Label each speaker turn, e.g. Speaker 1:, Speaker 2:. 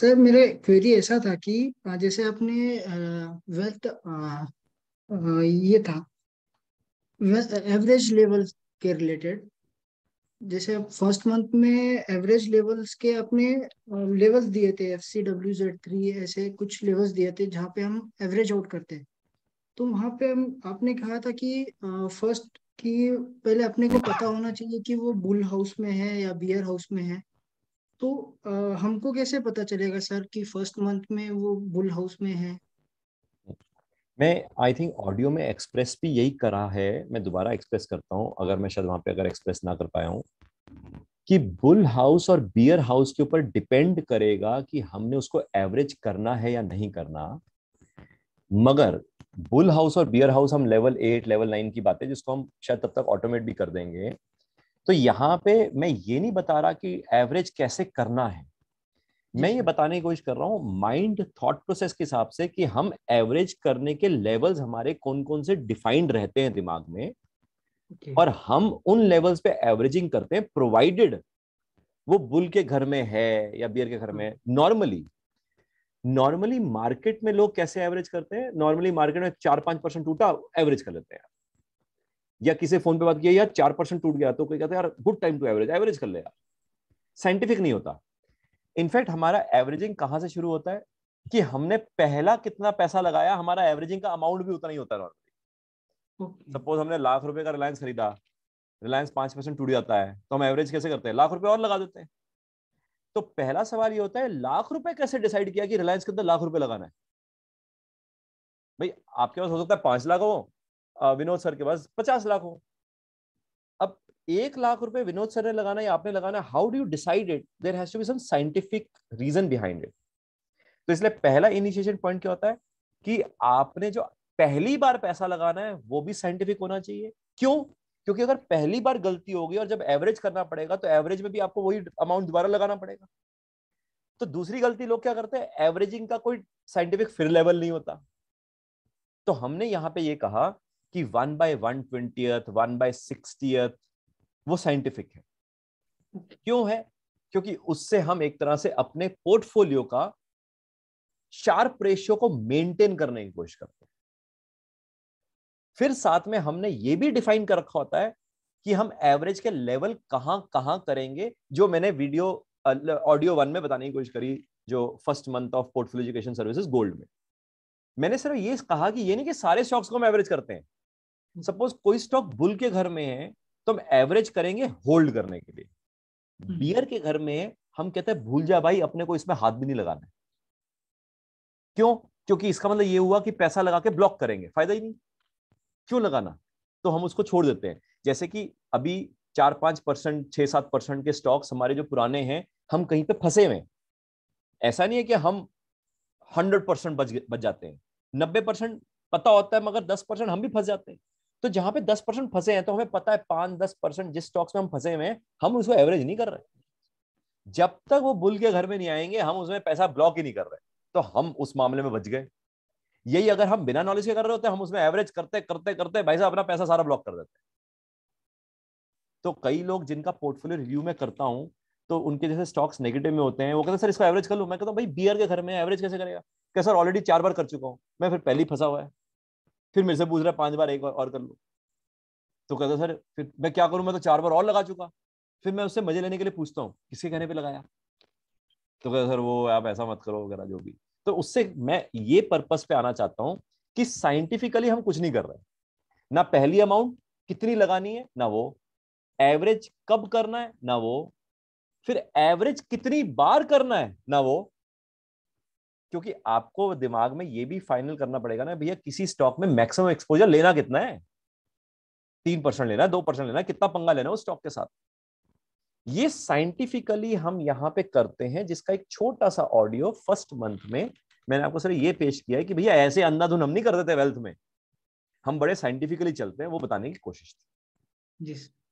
Speaker 1: Sir मेरे query ऐसा था कि जैसे आपने वेल्थ ये था एवरेज लेवल के रिलेटेड जैसे आप फर्स्ट मंथ में एवरेज लेवल्स के अपने लेवल्स दिए थे F C W Z three ऐसे कुछ लेवल्स दिए थे जहाँ पे हम एवरेज आउट करते हैं तो वहाँ पे हम आपने कहा था कि फर्स्ट कि पहले अपने को पता होना चाहिए कि वो बुल हाउस में है या बियर हाउस में है तो आ, हमको कैसे पता चलेगा सर कि फर्स्ट मंथ में वो बुल हाउस में है
Speaker 2: मैं आई थिंक ऑडियो में एक्सप्रेस भी यही करा है मैं दोबारा एक्सप्रेस करता हूँ अगर मैं शायद वहां पे अगर एक्सप्रेस ना कर पाया हूँ कि बुल हाउस और बियर हाउस के ऊपर डिपेंड करेगा कि हमने उसको एवरेज करना है या नहीं करना मगर बुल हाउस और बियर हाउस हम लेवल एट लेवल नाइन की बात है जिसको हम शायद तब तक ऑटोमेट भी कर देंगे तो यहाँ पे मैं ये नहीं बता रहा कि एवरेज कैसे करना है मैं ये बताने की कोशिश कर रहा हूँ माइंड थॉट प्रोसेस के हिसाब से कि हम एवरेज करने के लेवल्स हमारे कौन कौन से डिफाइंड रहते हैं दिमाग में okay. और हम उन लेवल्स पे एवरेजिंग करते हैं प्रोवाइडेड वो बुल के घर में है या बियर के घर में नॉर्मली नॉर्मली मार्केट में लोग कैसे एवरेज करते हैं नॉर्मली मार्केट में चार पांच परसेंट टूटा एवरेज कर लेते हैं या किसी फोन पे बात किया या चार परसेंट टूट गया तो कोई कहता है यार good time to average average कर ले यार साइंटिफिक नहीं होता इनफैक्ट हमारा एवरेजिंग कहाँ से शुरू होता है कि हमने पहला कितना पैसा लगाया हमारा एवरेजिंग का अमाउंट भी उतना ही होता है नॉर्मली सपोज हमने लाख रुपए का रिलायंस खरीदा रिलायंस पांच परसेंट टूट जाता है तो हम एवरेज कैसे करते हैं लाख रुपए और लगा देते हैं तो पहला सवाल ये होता है लाख रुपए कैसे डिसाइड किया कि रिलायंस के अंदर लाख रुपए लगाना है भाई आपके पास हो सकता है पांच लाख हो विनोद सर के पास पचास लाख हो अब एक लाख रुपए विनोद सर ने लगाना या आपने लगाना how do you decide it there has be some reason behind it तो इसलिए पहला इनिशिएशन पॉइंट क्या होता है कि आपने जो पहली बार पैसा लगाना है वो भी साइंटिफिक होना चाहिए क्यों क्योंकि अगर पहली बार गलती होगी और जब एवरेज करना पड़ेगा तो एवरेज में भी आपको वही अमाउंट दोबारा लगाना पड़ेगा तो दूसरी गलती लोग क्या करते हैं एवरेजिंग का कोई साइंटिफिक फिर लेवल नहीं होता तो हमने यहां पे ये कहा कि one by one twenty one by sixty वो साइंटिफिक है क्यों है क्योंकि उससे हम एक तरह से अपने पोर्टफोलियो का शार्प रेशियो को मेंटेन करने की कोशिश करते हैं फिर साथ में हमने ये भी डिफाइन कर रखा होता है कि हम एवरेज के लेवल कहां कहां करेंगे जो मैंने वीडियो ऑडियो वन में बताने की कोशिश करी जो first month of portfolio education services gold में मैंने सिर्फ ये कहा कि ये नहीं कि सारे स्टॉक्स को हम एवरेज करते हैं सपोज कोई स्टॉक बुल के घर में है तो हम एवरेज करेंगे होल्ड करने के लिए बियर हम्म। के घर में हम कहते हैं भूल जा भाई अपने को इसमें हाथ भी नहीं लगाना क्यों क्योंकि इसका मतलब ये हुआ कि पैसा लगा के ब्लॉक करेंगे फायदा ही नहीं क्यों लगाना तो हम उसको छोड़ देते हैं जैसे कि अभी चार पांच परसेंट छह सात परसेंट के स्टॉक्स हमारे जो पुराने हैं हम कहीं पे फंसे हुए ऐसा नहीं है कि हम हंड्रेड परसेंट बच बच जाते हैं नब्बे परसेंट पता होता है मगर दस परसेंट हम भी फंस जाते हैं तो जहां पे दस परसेंट फंसे हैं तो हमें पता है पांच दस परसेंट जिस स्टॉक्स में हम फंसे हुए हैं हम उसको एवरेज नहीं कर रहे जब तक वो बुल के घर में नहीं आएंगे हम उसमें पैसा ब्लॉक ही नहीं कर रहे तो हम उस मामले में बच गए यही अगर हम बिना नॉलेज के कर रहे होते हम उसमें एवरेज करते करते करते भाई साहब अपना पैसा सारा ब्लॉक कर देते तो कई लोग जिनका पोर्टफोलियो रिव्यू में करता हूं तो उनके जैसे स्टॉक्स नेगेटिव में होते हैं वो कहते हैं सर इसको एवरेज कर लू मैं कहता हूँ भाई बियर के घर में एवरेज कैसे करेगा क्या सर ऑलरेडी चार बार कर चुका हूँ मैं फिर पहले फंसा हुआ है फिर मेरे से पूछ रहा है पांच बार एक बार और कर लो तो कहता सर फिर मैं क्या करूं मैं तो चार बार और लगा चुका फिर मैं उससे मजे लेने के लिए पूछता हूँ किसके कहने पे लगाया तो कहता सर वो आप ऐसा मत करो वगैरह जो भी तो उससे मैं ये पर्पज पे आना चाहता हूँ कि साइंटिफिकली हम कुछ नहीं कर रहे ना पहली अमाउंट कितनी लगानी है ना वो एवरेज कब करना है ना वो फिर एवरेज कितनी बार करना है ना वो क्योंकि आपको दिमाग में ये भी फाइनल करना पड़ेगा ना भैया किसी स्टॉक में मैक्सिमम एक्सपोजर लेना कितना है तीन परसेंट लेना दो परसेंट लेना कितना पंगा लेना उस स्टॉक के साथ ये साइंटिफिकली हम यहाँ पे करते हैं जिसका एक छोटा सा ऑडियो फर्स्ट मंथ में मैंने आपको सर ये पेश किया है कि भैया ऐसे अंधाधुन हम नहीं करते थे वेल्थ में हम बड़े साइंटिफिकली चलते हैं वो बताने की कोशिश
Speaker 1: थी जी